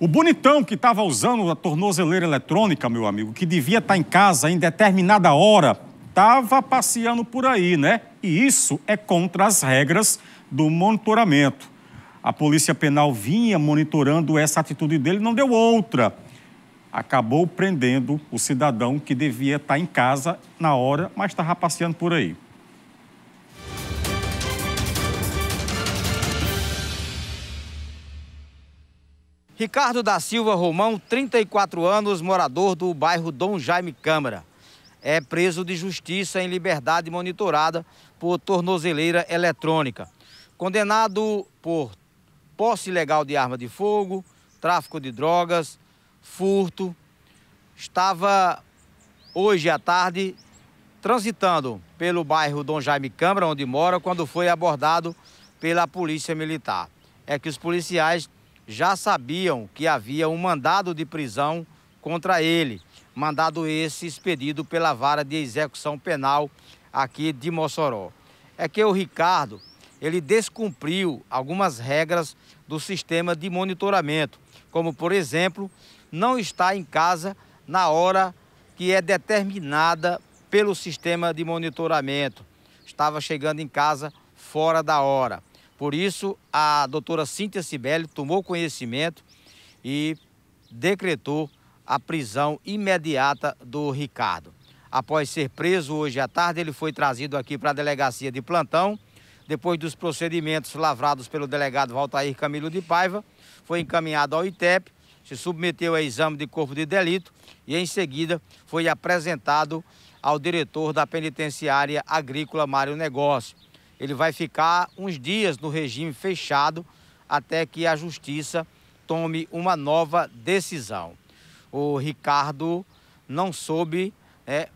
O bonitão que estava usando a tornozeleira eletrônica, meu amigo, que devia estar tá em casa em determinada hora, estava passeando por aí, né? E isso é contra as regras do monitoramento. A Polícia Penal vinha monitorando essa atitude dele, não deu outra. Acabou prendendo o cidadão que devia estar tá em casa na hora, mas estava passeando por aí. Ricardo da Silva Romão, 34 anos, morador do bairro Dom Jaime Câmara. É preso de justiça em liberdade monitorada por tornozeleira eletrônica. Condenado por posse ilegal de arma de fogo, tráfico de drogas, furto. Estava hoje à tarde transitando pelo bairro Dom Jaime Câmara, onde mora, quando foi abordado pela Polícia Militar. É que os policiais já sabiam que havia um mandado de prisão contra ele, mandado esse expedido pela vara de execução penal aqui de Mossoró. É que o Ricardo, ele descumpriu algumas regras do sistema de monitoramento, como por exemplo, não estar em casa na hora que é determinada pelo sistema de monitoramento. Estava chegando em casa fora da hora. Por isso, a doutora Cíntia Sibeli tomou conhecimento e decretou a prisão imediata do Ricardo. Após ser preso hoje à tarde, ele foi trazido aqui para a delegacia de plantão. Depois dos procedimentos lavrados pelo delegado Valtair Camilo de Paiva, foi encaminhado ao ITEP, se submeteu a exame de corpo de delito e, em seguida, foi apresentado ao diretor da penitenciária agrícola Mário Negócio ele vai ficar uns dias no regime fechado até que a justiça tome uma nova decisão. O Ricardo não soube é,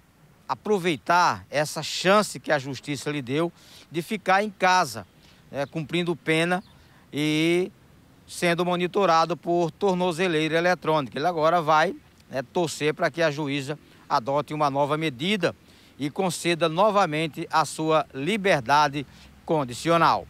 aproveitar essa chance que a justiça lhe deu de ficar em casa, é, cumprindo pena e sendo monitorado por tornozeleira eletrônica. Ele agora vai é, torcer para que a juíza adote uma nova medida e conceda novamente a sua liberdade condicional.